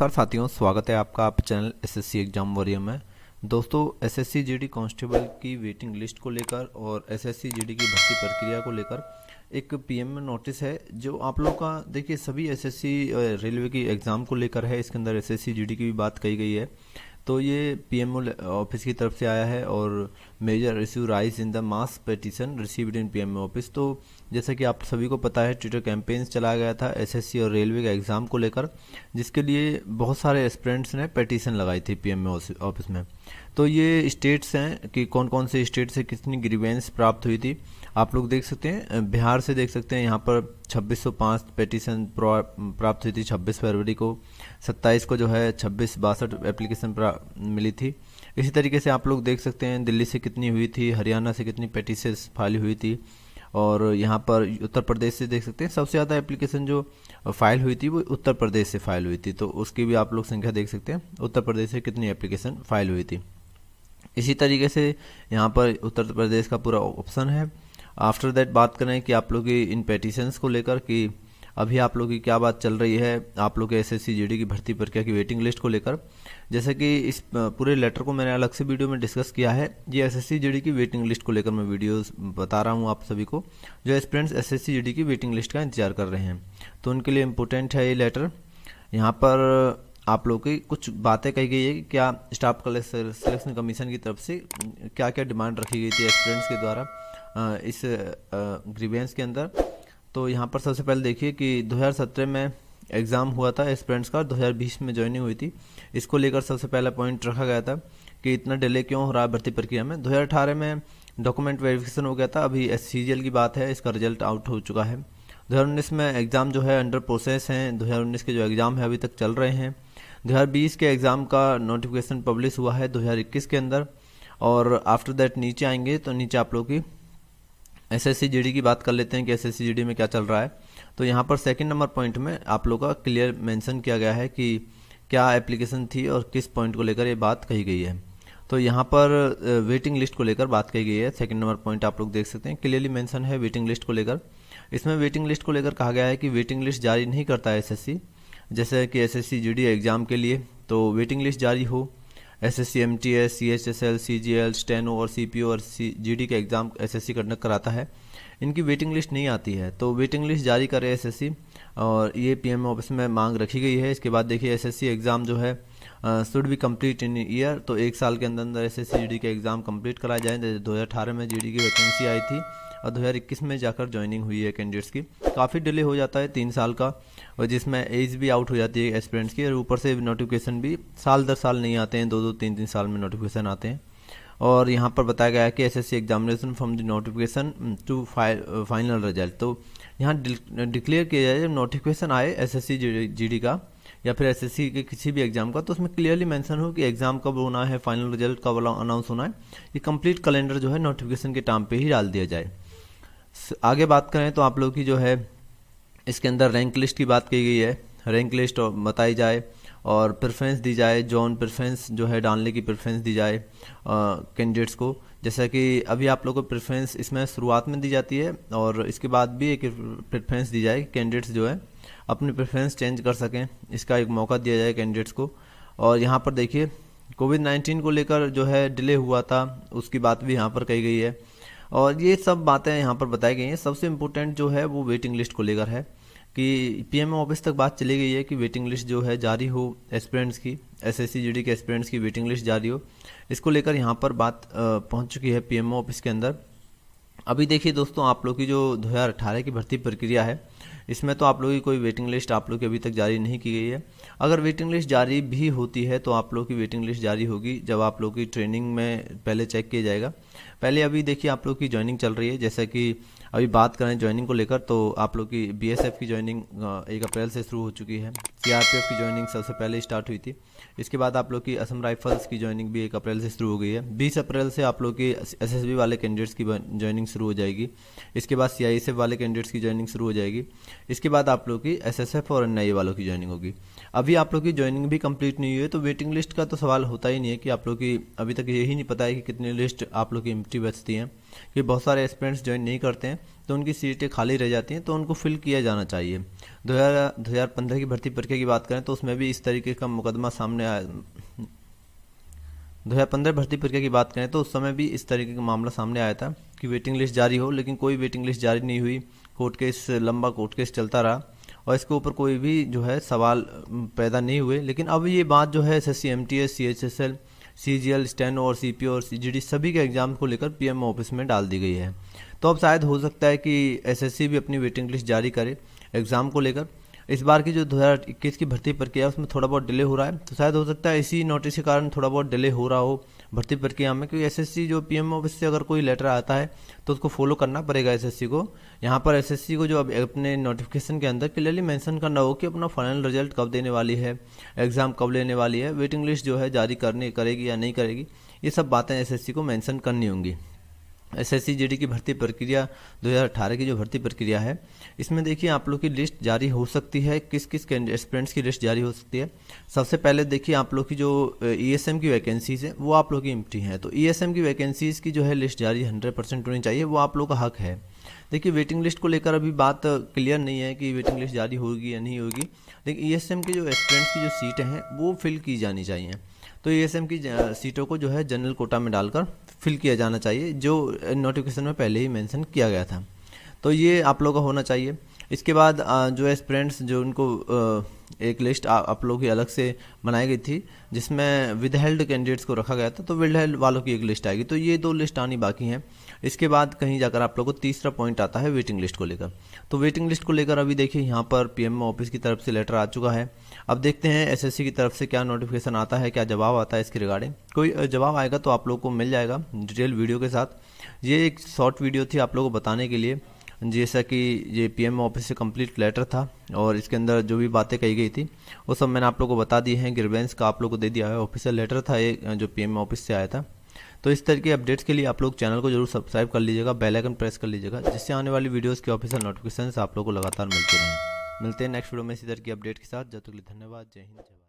नमस्कार साथियों स्वागत है आपका आप चैनल एसएससी एग्जाम वॉरियर में दोस्तों एसएससी जीडी कांस्टेबल की वेटिंग लिस्ट को लेकर और एसएससी जीडी की भर्ती प्रक्रिया को लेकर एक पीएम में नोटिस है जो आप लोग का देखिए सभी एसएससी रेलवे की एग्ज़ाम को लेकर है इसके अंदर एसएससी जीडी की भी बात कही गई है तो ये पीएमओ ऑफिस की तरफ से आया है और major receive rise in the mass petition received in PMO office तो जैसा कि आप सभी को पता है ट्विटर कैंपेन्स चलाया गया था एसएससी और रेलवे के एग्ज़ाम को लेकर जिसके लिए बहुत सारे एस्पिरेंट्स ने पटिशन लगाई थी पीएमओ ऑफिस में तो ये स्टेट्स हैं कि कौन कौन से स्टेट से कितनी ग्रीवेंस प्राप्त हुई थी आप लोग देख सकते हैं बिहार से देख सकते हैं यहाँ पर 2605 पेटिशन प्राप्त हुई थी 26 फरवरी को 27 को जो है छब्बीस बासठ एप्लीकेशन मिली थी इसी तरीके से आप लोग देख सकते हैं दिल्ली से कितनी हुई थी हरियाणा से कितनी पेटिशंस फाइल हुई थी और यहाँ पर उत्तर प्रदेश से देख सकते हैं सबसे ज़्यादा एप्लीकेशन जो फाइल हुई थी वो उत्तर प्रदेश से फाइल हुई थी तो उसकी भी आप लोग संख्या देख सकते हैं उत्तर प्रदेश से कितनी एप्लीकेशन फाइल हुई थी इसी तरीके से यहाँ पर उत्तर प्रदेश का पूरा ऑप्शन है आफ्टर दैट बात करें कि आप लोग की इन पेटिशन्स को लेकर कि अभी आप लोग की क्या बात चल रही है आप लोग के एस एस की भर्ती प्रक्रिया की वेटिंग लिस्ट को लेकर जैसे कि इस पूरे लेटर को मैंने अलग से वीडियो में डिस्कस किया है ये एस एस की वेटिंग लिस्ट को लेकर मैं वीडियोस बता रहा हूँ आप सभी को जो स्टूडेंट्स एस एस की वेटिंग लिस्ट का इंतजार कर रहे हैं तो उनके लिए इम्पोर्टेंट है ये लेटर यहाँ पर आप लोग की कुछ बातें कही गई है कि क्या स्टाफ सिलेक्शन कमीशन की तरफ से क्या क्या डिमांड रखी गई थी स्टूडेंट्स के द्वारा इस ग्रीवेंस के अंदर तो यहाँ पर सबसे पहले देखिए कि 2017 में एग्ज़ाम हुआ था स्टूडेंट्स का 2020 में ज्वाइनिंग हुई थी इसको लेकर सबसे पहला पॉइंट रखा गया था कि इतना डिले क्यों हो रहा है भर्ती प्रक्रिया में 2018 में डॉक्यूमेंट वेरिफिकेशन हो गया था अभी एस की बात है इसका रिजल्ट आउट हो चुका है 2019 में एग्ज़ाम जो है अंडर प्रोसेस हैं 2019 के जो एग्ज़ाम है अभी तक चल रहे हैं 2020 के एग्ज़ाम का नोटिफिकेशन पब्लिश हुआ है 2021 के अंदर और आफ्टर दैट नीचे आएंगे तो नीचे आप लोग की एस एस की बात कर लेते हैं कि एस एस में क्या चल रहा है तो यहाँ पर सेकेंड नंबर पॉइंट में आप लोग का क्लियर मैंसन किया गया है कि क्या एप्लीकेशन थी और किस पॉइंट को लेकर ये बात कही गई है तो यहाँ पर वेटिंग लिस्ट को लेकर बात कही गई है सेकंड नंबर पॉइंट आप लोग देख सकते हैं क्लियरली मेंशन है वेटिंग लिस्ट को लेकर इसमें वेटिंग लिस्ट को लेकर कहा गया है कि वेटिंग लिस्ट जारी नहीं करता है एसएससी जैसे कि एसएससी जीडी एग्ज़ाम के लिए तो वेटिंग लिस्ट जारी हो S S C M T S C H S L C G L steno और सी पी ओ और सी जी डी का exam S S C conduct कराता है इनकी वेटिंग लिस्ट नहीं आती है तो वेटिंग लिस्ट जारी करे एस एस सी और ये पी एम ऑफिस में मांग रखी गई है इसके बाद देखिए एस एस सी एग्ज़ाम जो है should be complete in year तो एक साल के अंदर अंदर ऐसे सी का एग्ज़ाम कम्प्लीट कराया जाए जैसे दो में जी की वैकेंसी आई थी और इक्कीस में जाकर ज्वाइनिंग हुई है कैंडिडेट्स की काफ़ी डिले हो जाता है तीन साल का और जिसमें एज भी आउट हो जाती है एस्पिरेंट्स की और ऊपर से नोटिफिकेशन भी साल दर साल नहीं आते हैं दो दो तीन तीन साल में नोटिफिकेशन आते हैं और यहाँ पर बताया गया है कि S S C examination from the notification to final result तो यहाँ डिक्लेयर किया जाए जब नोटिफिकेशन आए S S C G D का या फिर एस के किसी भी एग्जाम का तो उसमें क्लियरली मैंशन हो कि एग्जाम कब होना है फाइनल रिजल्ट कब अनाउंस होना है ये कंप्लीट कैलेंडर जो है नोटिफिकेशन के टाइम पे ही डाल दिया जाए आगे बात करें तो आप लोग की जो है इसके अंदर रैंक लिस्ट की बात की गई है रैंक लिस्ट बताई जाए और प्रेफरेंस दी जाए जॉन प्रेफरेंस जो है डालने की प्रेफरेंस दी जाए कैंडिडेट्स को जैसा कि अभी आप लोगों को प्रेफरेंस इसमें शुरुआत में दी जाती है और इसके बाद भी एक प्रेफरेंस दी जाए कैंडिडेट्स जो है अपनी प्रेफरेंस चेंज कर सकें इसका एक मौका दिया जाए कैंडिडेट्स को और यहाँ पर देखिए कोविड नाइन्टीन को लेकर जो है डिले हुआ था उसकी बात भी यहाँ पर कही गई है और ये सब बातें यहाँ पर बताई गई हैं सबसे इम्पोर्टेंट जो है वो वेटिंग लिस्ट को लेकर है कि पीएम ऑफिस तक बात चली गई है कि वेटिंग लिस्ट जो है जारी हो एस्पिरेंट्स की एस एस के एस्पिरेंट्स की वेटिंग लिस्ट जारी हो इसको लेकर यहाँ पर बात पहुँच चुकी है पीएमओ ऑफिस के अंदर अभी देखिए दोस्तों आप लोग की जो दो की भर्ती प्रक्रिया है इसमें तो आप लोग की कोई वेटिंग लिस्ट आप लोग की अभी तक जारी नहीं की गई है अगर वेटिंग लिस्ट जारी भी होती है तो आप लोग की वेटिंग लिस्ट जारी होगी जब आप लोग की ट्रेनिंग में पहले चेक किया जाएगा पहले अभी देखिए आप लोग की ज्वाइनिंग चल रही है जैसे कि अभी बात करें ज्वाइनिंग को लेकर तो आप लोग की बी की ज्वाइनिंग एक अप्रैल से शुरू हो चुकी है सी की ज्वाइनिंग सबसे पहले स्टार्ट हुई थी इसके बाद आप लोग की असम राइफल्स की ज्वाइनिंग भी एक अप्रैल से शुरू हो गई है बीस अप्रैल से आप लोग की एस वाले कैंडिडेट्स की ज्वाइनिंग शुरू हो जाएगी इसके बाद सी वाले कैंडिडेट्स की ज्वाइनिंग शुरू हो जाएगी इसके बाद आप लोग की एस और एन वालों की ज्वाइनिंग होगी अभी आप लोग की ज्वाइनिंग भी कम्प्लीट नहीं हुई है तो वेटिंग लिस्ट का तो सवाल होता ही नहीं है कि आप लोग की अभी तक यही नहीं पता है कि कितनी लिस्ट आप लोग की एम्प्टी बचती हैं कि बहुत सारे स्टूडेंट्स ज्वाइन नहीं करते हैं तो उनकी सीटें खाली रह जाती हैं तो उनको फिल किया जाना चाहिए दो हज़ार दो हज़ार पंद्रह की भर्ती प्रक्रिया की बात करें तो उसमें भी इस तरीके का मुकदमा सामने आया दो हज़ार पंद्रह भर्ती प्रक्रिया की बात करें तो उस समय भी इस तरीके का मामला सामने आया था कि वेटिंग लिस्ट जारी हो लेकिन कोई वेटिंग लिस्ट जारी नहीं हुई कोर्ट केस लंबा कोर्ट केस चलता रहा और इसके ऊपर कोई भी जो है सवाल पैदा नहीं हुए लेकिन अब ये बात जो है S S C M T S C H S L C G L steno और सी पी ओ और सी जी डी सभी के एग्ज़ाम को लेकर पी एम ऑफिस में डाल दी गई है तो अब शायद हो सकता है कि एस एस सी भी अपनी वेटिंग लिस्ट जारी करे एग्ज़ाम को लेकर इस बार की जो 2021 की भर्ती प्रक्रिया उसमें थोड़ा बहुत डिले हो रहा है तो शायद हो सकता है इसी नोटिस के कारण थोड़ा बहुत डिले हो रहा हो भर्ती प्रक्रिया में क्योंकि एसएससी जो पीएम ऑफिस से अगर कोई लेटर आता है तो उसको फॉलो करना पड़ेगा एसएससी को यहाँ पर एसएससी को जो अब अपने नोटिफिकेशन के अंदर क्लियरली मेंशन करना हो कि अपना फाइनल रिजल्ट कब देने वाली है एग्ज़ाम कब लेने वाली है वेटिंग लिस्ट जो है जारी करने करेगी या नहीं करेगी ये सब बातें एसएससी को मैंसन करनी होंगी एसएससी जेडी की भर्ती प्रक्रिया 2018 की जो भर्ती प्रक्रिया है इसमें देखिए आप लोग की लिस्ट जारी हो सकती है किस किस एस्पिरेंट्स की लिस्ट जारी हो सकती है सबसे पहले देखिए आप लोग की जो ईएसएम e की वैकेंसीज है वो आप लोग की इम्टी हैं तो ईएसएम e की वैकेंसीज की जो है लिस्ट जारी हंड्रेड परसेंट होनी चाहिए वो आप लोग का हक है देखिए वेटिंग लिस्ट को लेकर अभी बात क्लियर नहीं है कि वेटिंग लिस्ट जारी होगी या नहीं होगी लेकिन ई e की जो एस्पिरेंट्स की जो सीटें हैं वो फिल की जानी चाहिए तो ई की सीटों को जो है जनरल कोटा में डालकर फिल किया जाना चाहिए जो नोटिफिकेशन में पहले ही मेंशन किया गया था तो ये आप लोगों का होना चाहिए इसके बाद जो एस्पिरेंट्स जो उनको एक लिस्ट आप लोगों की अलग से बनाई गई थी जिसमें विदहेल्ड कैंडिडेट्स को रखा गया था तो विदहेल्ड वालों की एक लिस्ट आएगी तो ये दो लिस्ट आनी बाकी हैं इसके बाद कहीं जाकर आप लोगों को तीसरा पॉइंट आता है वेटिंग लिस्ट को लेकर तो वेटिंग लिस्ट को लेकर अभी देखिए यहाँ पर पी ऑफिस की तरफ से लेटर आ चुका है अब देखते हैं एस की तरफ से क्या नोटिफिकेशन आता है क्या जवाब आता है इसके रिगार्डिंग कोई जवाब आएगा तो आप लोग को मिल जाएगा डिटेल वीडियो के साथ ये एक शॉर्ट वीडियो थी आप लोगों को बताने के लिए जैसा कि ये पीएम ऑफिस से कंप्लीट लेटर था और इसके अंदर जो भी बातें कही गई थी वो सब मैंने आप लोग को बता दी हैं ग्रीवेंस का आप लोग को दे दिया है ऑफिसियल लेटर था ये जो पीएम ऑफिस से आया था तो इस तरह के अपडेट्स के लिए आप लोग चैनल को जरूर सब्सक्राइब कर लीजिएगा बेल आइकन प्रेस कर लीजिएगा जिससे आने वाली वीडियोज़ के ऑफिसियल नोटिफिकेशन आप लोग को लगातार मिलते रहें मिलते हैं नेक्स्ट वीडियो में इसी तरह की अपडेट के साथ जब तक धन्यवाद जय हिंद जय भारत